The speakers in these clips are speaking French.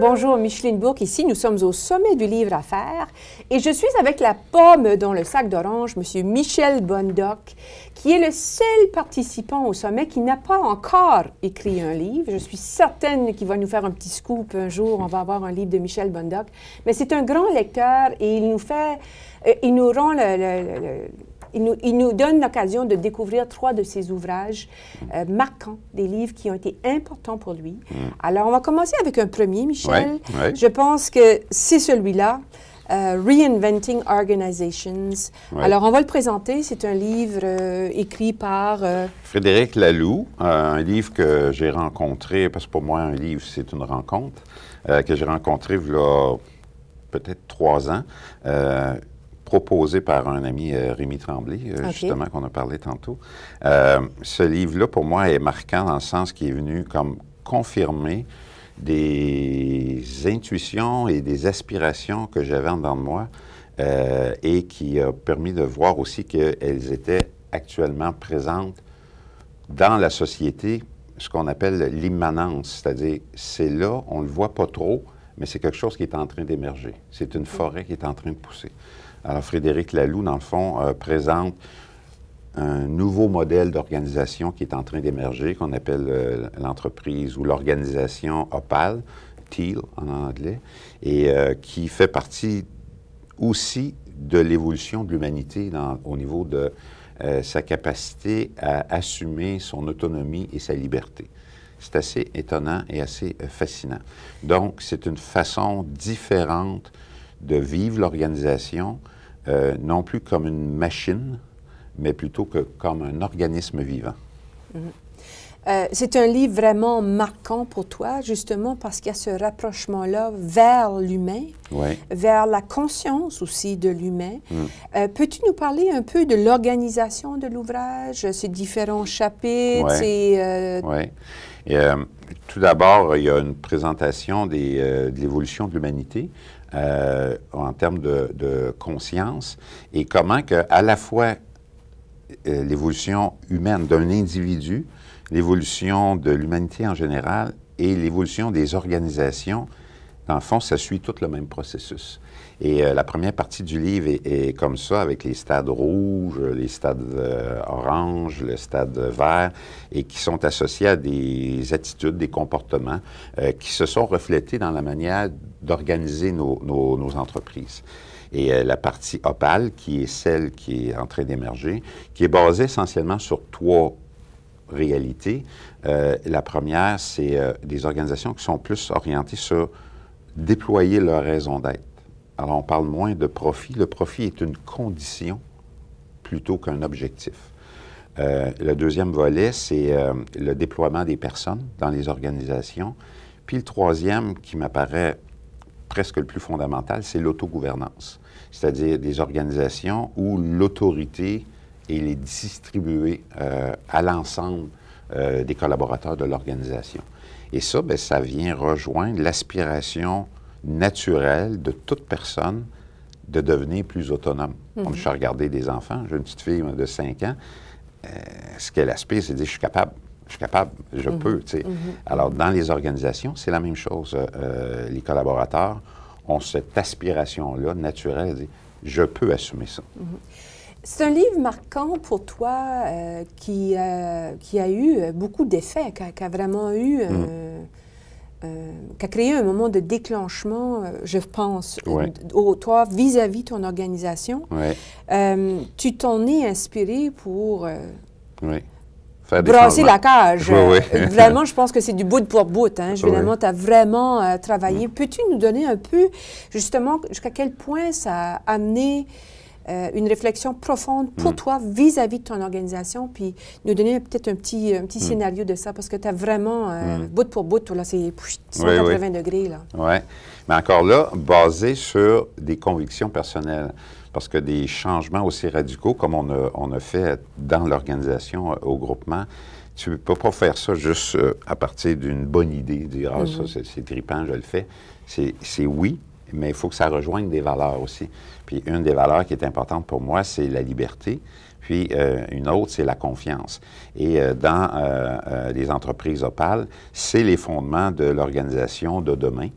Bonjour, Micheline Bourque ici. Nous sommes au sommet du livre à faire et je suis avec la pomme dans le sac d'orange, Monsieur Michel Bondoc, qui est le seul participant au sommet qui n'a pas encore écrit un livre. Je suis certaine qu'il va nous faire un petit scoop un jour. On va avoir un livre de Michel Bondoc. Mais c'est un grand lecteur et il nous fait, euh, il nous rend le il nous, donne l'occasion de découvrir trois de ses ouvrages euh, marquants, des livres qui ont été importants pour lui. Mm. Alors, on va commencer avec un premier, Michel. Je pense que c'est celui-là. Euh, Reinventing Organizations. Alors, on va le présenter. C'est un livre euh, écrit par... Frédéric Laloux, un livre que j'ai rencontré, parce que pour moi, un livre, c'est une rencontre, que j'ai rencontré il y a peut-être trois ans proposé par un ami, euh, Rémi Tremblay, euh, justement, qu'on a parlé tantôt. Euh, ce livre-là, pour moi, est marquant dans le sens qu'il est venu comme confirmer des intuitions et des aspirations que j'avais en dedans de moi et qui a permis de voir aussi qu'elles étaient actuellement présentes dans la société, ce qu'on appelle l'immanence, c'est-à-dire c'est là, on ne le voit pas trop, mais c'est quelque chose qui est en train d'émerger. C'est une mm. forêt qui est en train de pousser. Alors, Frédéric Laloux, dans le fond, euh, présente un nouveau modèle d'organisation qui est en train d'émerger, qu'on appelle euh, l'entreprise ou l'organisation OPAL, TEAL en anglais, et euh, qui fait partie aussi de l'évolution de l'humanité au niveau de sa capacité à assumer son autonomie et sa liberté. C'est assez étonnant et assez euh, fascinant. Donc, c'est une façon différente de vivre l'organisation, euh, non plus comme une machine, mais plutôt que comme un organisme vivant. Euh, c'est un livre vraiment marquant pour toi, justement, parce qu'il y a ce rapprochement-là vers l'humain, vers la conscience aussi de l'humain. Mm. Peux-tu nous parler un peu de l'organisation de l'ouvrage, ces différents chapitres? Oui. Euh... Euh, tout d'abord, il y a une présentation euh, de l'évolution de l'humanité euh, en termes de, conscience et comment que, à la fois l'évolution humaine d'un individu, l'évolution de l'humanité en général et l'évolution des organisations dans le fond, ça suit tout le même processus. Et euh, la première partie du livre est, comme ça, avec les stades rouges, les stades euh, oranges, le stade vert, et qui sont associés à des attitudes, des comportements euh, qui se sont reflétés dans la manière d'organiser nos, entreprises et la partie opale, qui est celle qui est en train d'émerger, qui est basée essentiellement sur trois réalités. la première, c'est des organisations qui sont plus orientées sur déployer leur raison d'être. Alors, on parle moins de profit. Le profit est une condition plutôt qu'un objectif. Euh, le deuxième volet, c'est euh, le déploiement des personnes dans les organisations. Puis le troisième, qui m'apparaît presque le plus fondamental, c'est l'autogouvernance, c'est-à-dire des organisations où l'autorité est distribuée euh, à l'ensemble des collaborateurs de l'organisation. Et ça, bien, ça vient rejoindre l'aspiration naturelle de toute personne de devenir plus autonome. Comme je suis me regarder des enfants. J'ai une petite fille de 5 ans. Euh, ce qu'elle aspire, c'est de dire je suis capable, je suis capable, je mhm. peux. Mhm. Alors, dans les organisations, c'est la même chose. Euh, euh, les collaborateurs ont cette aspiration-là naturelle de dire je peux assumer ça. Mhm. C'est un livre marquant pour toi euh, qui, euh, qui a eu euh, beaucoup d'effets, qui, a vraiment eu, mm. qui a créé un moment de déclenchement, je pense, toi vis-à-vis de ton organisation. tu t'en es inspiré pour ouais. brasser la cage. vraiment, je pense que c'est du bout pour bout. Hein. tu as vraiment travaillé. Mm. Peux-tu nous donner un peu, justement, jusqu'à quel point ça a amené euh, une réflexion profonde pour mm. toi vis-à-vis de ton organisation, puis nous donner peut-être un petit, un petit mm. scénario de ça, parce que tu as vraiment, euh, mm. bout pour bout, là, c'est 180 degrés. Oui, mais encore là, basé sur des convictions personnelles. Parce que des changements aussi radicaux comme on a, on a fait dans l'organisation, euh, au groupement, tu ne peux pas faire ça juste à partir d'une bonne idée, dire Ah, ça, mm-hmm. c'est trippant, je le fais. C'est oui, mais il faut que ça rejoigne des valeurs aussi. Puis une des valeurs qui est importante pour moi, c'est la liberté. Puis euh, une autre, c'est la confiance. Et euh, dans euh, les entreprises opales, c'est les fondements de l'organisation de demain.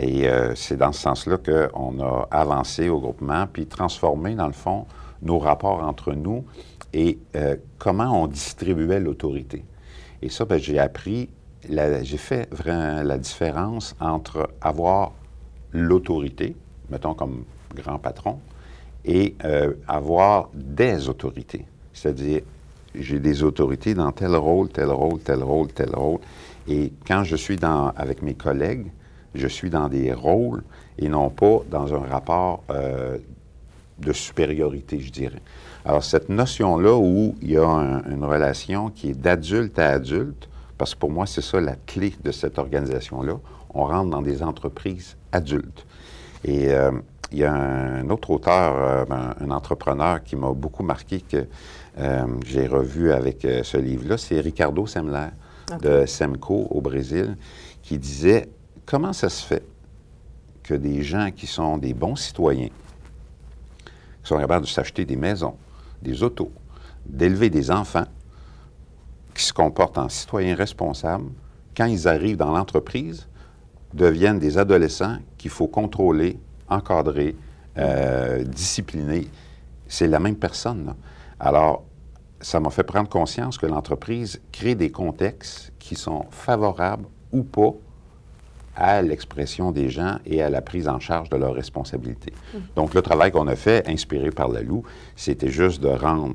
Et c'est dans ce sens-là qu'on a avancé au groupement, puis transformé, dans le fond, nos rapports entre nous et comment on distribuait l'autorité. Et ça, ben, j'ai appris, j'ai fait vraiment la différence entre avoir l'autorité, mettons comme grand patron, et euh, avoir des autorités. C'est-à-dire, j'ai des autorités dans tel rôle, tel rôle, tel rôle, tel rôle. Et quand je suis dans, avec mes collègues, je suis dans des rôles et non pas dans un rapport euh, de supériorité, je dirais. Alors, cette notion-là où il y a une relation qui est d'adulte à adulte, parce que pour moi, c'est ça la clé de cette organisation-là, on rentre dans des entreprises adultes. Et euh, il y a un autre auteur, euh, ben, un, entrepreneur qui m'a beaucoup marqué, que euh, j'ai revu avec ce livre-là, c'est Ricardo Semler de Semco au Brésil, qui disait comment ça se fait que des gens qui sont des bons citoyens, qui sont capables de s'acheter des maisons, des autos, d'élever des enfants, qui se comportent en citoyens responsables, quand ils arrivent dans l'entreprise, deviennent des adolescents qu'il faut contrôler, encadrer, euh, discipliner. C'est la même personne. Alors, ça m'a fait prendre conscience que l'entreprise crée des contextes qui sont favorables ou pas à l'expression des gens et à la prise en charge de leurs responsabilités. Mhm. Donc, le travail qu'on a fait, inspiré par la Loup, c'était juste de rendre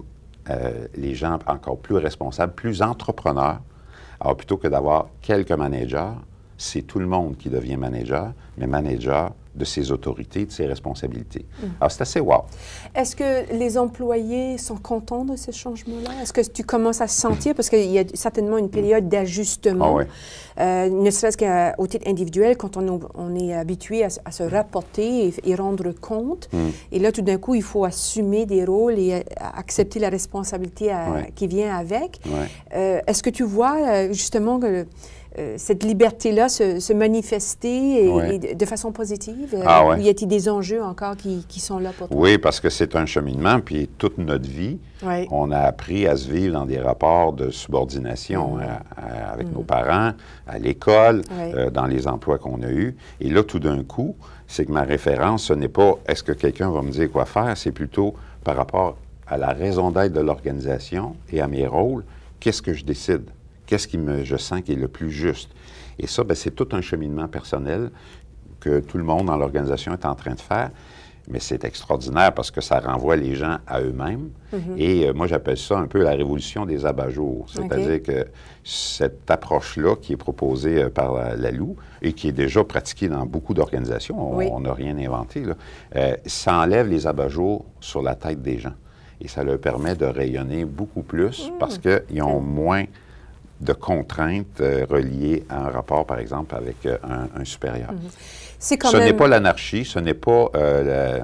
euh, les gens encore plus responsables, plus entrepreneurs. Alors, plutôt que d'avoir quelques managers, c'est tout le monde qui devient manager, mais manager de ses autorités, de ses responsabilités. Mm. Alors, ah, c'est assez wow. Est-ce que les employés sont contents de ce changement-là? Est-ce que tu commences à sentir, parce qu'il y a certainement une période d'ajustement, ah euh, ne serait-ce qu'au titre individuel, quand on, on est habitué à, se rapporter et, rendre compte, mm. et là, tout d'un coup, il faut assumer des rôles et euh, accepter la responsabilité qui vient avec. Euh, est-ce que tu vois, justement, que... Euh, cette liberté-là se, manifester de façon positive? Ah, euh, y a-t-il des enjeux encore qui, sont là pour toi? Oui, parce que c'est un cheminement, puis toute notre vie, on a appris à se vivre dans des rapports de subordination mm. avec nos mm. parents, à l'école, euh, dans les emplois qu'on a eus. Et là, tout d'un coup, c'est que ma référence, ce n'est pas est-ce que quelqu'un va me dire quoi faire, c'est plutôt par rapport à la raison d'être de l'organisation et à mes rôles, qu'est-ce que je décide? Qu'est-ce qui me, je sens qui est le plus juste? Et ça, ben, c'est tout un cheminement personnel que tout le monde dans l'organisation est en train de faire. Mais c'est extraordinaire parce que ça renvoie les gens à eux-mêmes. Mm-hmm. Et euh, moi, j'appelle ça un peu la révolution des abat cest C'est-à-dire que cette approche-là qui est proposée euh, par la, et qui est déjà pratiquée dans beaucoup d'organisations, on n'a rien inventé, euh, ça enlève les abat sur la tête des gens. Et ça leur permet de rayonner beaucoup plus mm. parce qu'ils ont moins de contraintes euh, reliées à un rapport, par exemple, avec euh, un, supérieur. Mhm. ce n'est pas l'anarchie, ce n'est pas euh,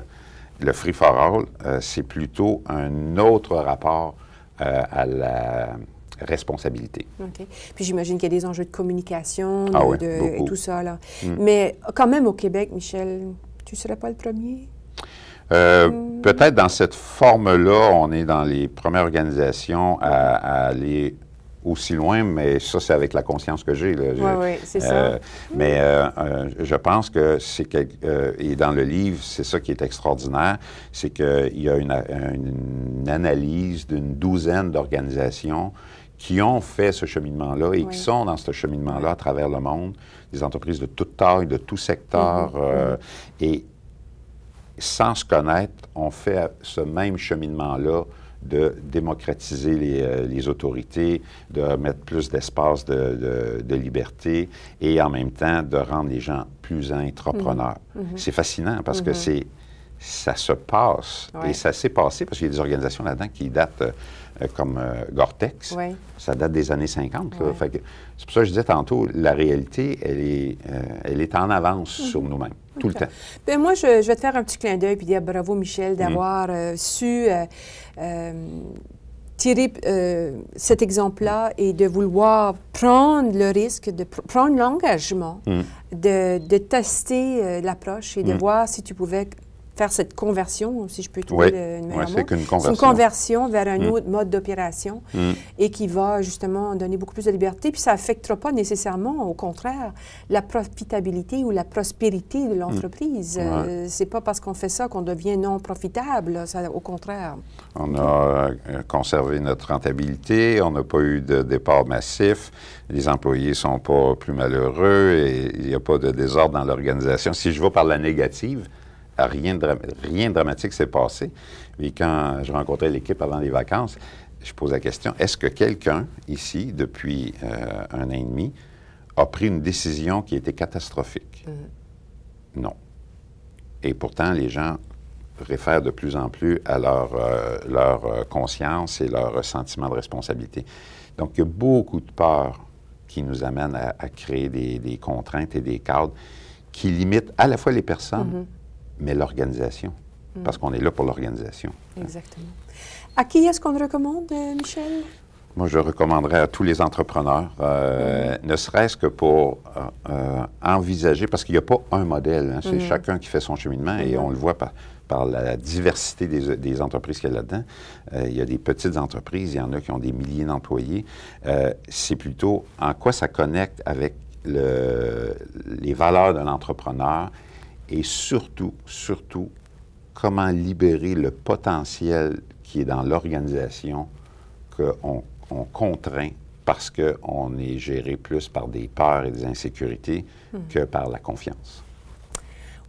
le, free-for-all, c'est plutôt un autre rapport à la responsabilité. Puis j'imagine qu'il y a des enjeux de communication ah et tout ça. Mm. Mais quand même au Québec, Michel, tu ne serais pas le premier? Mm. Peut-être dans cette forme-là, on est dans les premières organisations à aller aussi loin, mais ça, c'est avec la conscience que j'ai. Oui, oui, c'est ça. Euh, mais euh, euh, je pense que c'est et dans le livre, c'est ça qui est extraordinaire, c'est qu'il y a une, analyse d'une douzaine d'organisations qui ont fait ce cheminement-là et qui sont dans ce cheminement-là à travers le monde, des entreprises de toute taille, de tout secteur, mm-hmm. et sans se connaître, ont fait ce même cheminement-là de démocratiser euh, les, autorités, de mettre plus d'espace de, liberté et en même temps de rendre les gens plus mm-hmm. entrepreneurs. Mm-hmm. C'est fascinant parce que mm-hmm. c'est ça se passe. Et ça s'est passé parce qu'il y a des organisations là-dedans qui datent euh, comme euh, Gore-Tex. Ça date des années 50. c'est pour ça que je disais tantôt, la réalité, elle est, euh, elle est en avance hmm. sur nous-mêmes. Tout le temps. Bien, moi, je, vais te faire un petit clin d'œil puis dire bravo, Michel, hmm. d'avoir su tirer cet exemple-là et de vouloir prendre le risque, de prendre l'engagement, hmm. de, tester l'approche et de voir si tu pouvais faire cette conversion, si je peux trouver oui, une oui, c'est qu'une conversion. une conversion vers un mm. autre mode d'opération mm. et qui va justement donner beaucoup plus de liberté. Puis ça n'affectera pas nécessairement, au contraire, la profitabilité ou la prospérité de l'entreprise. Mm. Euh, c'est pas parce qu'on fait ça qu'on devient non profitable, au contraire. On a euh, conservé notre rentabilité, on n'a pas eu de départ massif, les employés sont pas plus malheureux et il n'y a pas de désordre dans l'organisation. Si je vais par la négative, rien de, rien dramatique s'est passé. Mais quand je rencontrais l'équipe pendant les vacances, je pose la question, est-ce que quelqu'un ici, depuis euh, un an et demi, a pris une décision qui était catastrophique? Mmh. Non. Et pourtant, les gens réfèrent de plus en plus à leur, euh, euh, conscience et leur sentiment de responsabilité. Donc, il y a beaucoup de peur qui nous amène à, créer des, contraintes et des cadres qui limitent à la fois les personnes mmh mais l'organisation. Mm. Parce qu'on est là pour l'organisation. Exactement. À qui est-ce qu'on recommande, euh, Michel? Moi, je recommanderais à tous les entrepreneurs, euh, mm. ne serait-ce que pour euh, envisager, parce qu'il n'y a pas un modèle, hein, c'est mm. chacun qui fait son cheminement et mm-hmm. on le voit par, la diversité des, entreprises qu'il y a là-dedans. il y a des petites entreprises, il y en a qui ont des milliers d'employés. c'est plutôt en quoi ça connecte avec le, les valeurs de l'entrepreneur, et surtout, surtout, comment libérer le potentiel qui est dans l'organisation qu'on contraint parce qu'on est géré plus par des peurs et des insécurités hmm. que par la confiance.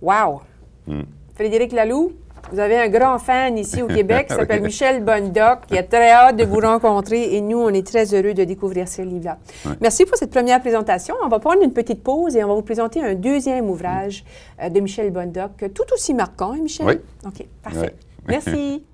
Wow! Hmm. Frédéric Laloux, vous avez un grand fan ici au Québec qui s'appelle Michel Bondoc, qui a très hâte de vous rencontrer et nous, on est très heureux de découvrir ce livre-là. Merci pour cette première présentation. On va prendre une petite pause et on va vous présenter un deuxième ouvrage euh, de Michel Bondoc, tout aussi marquant, hein, Michel? Oui. OK, parfait. Merci.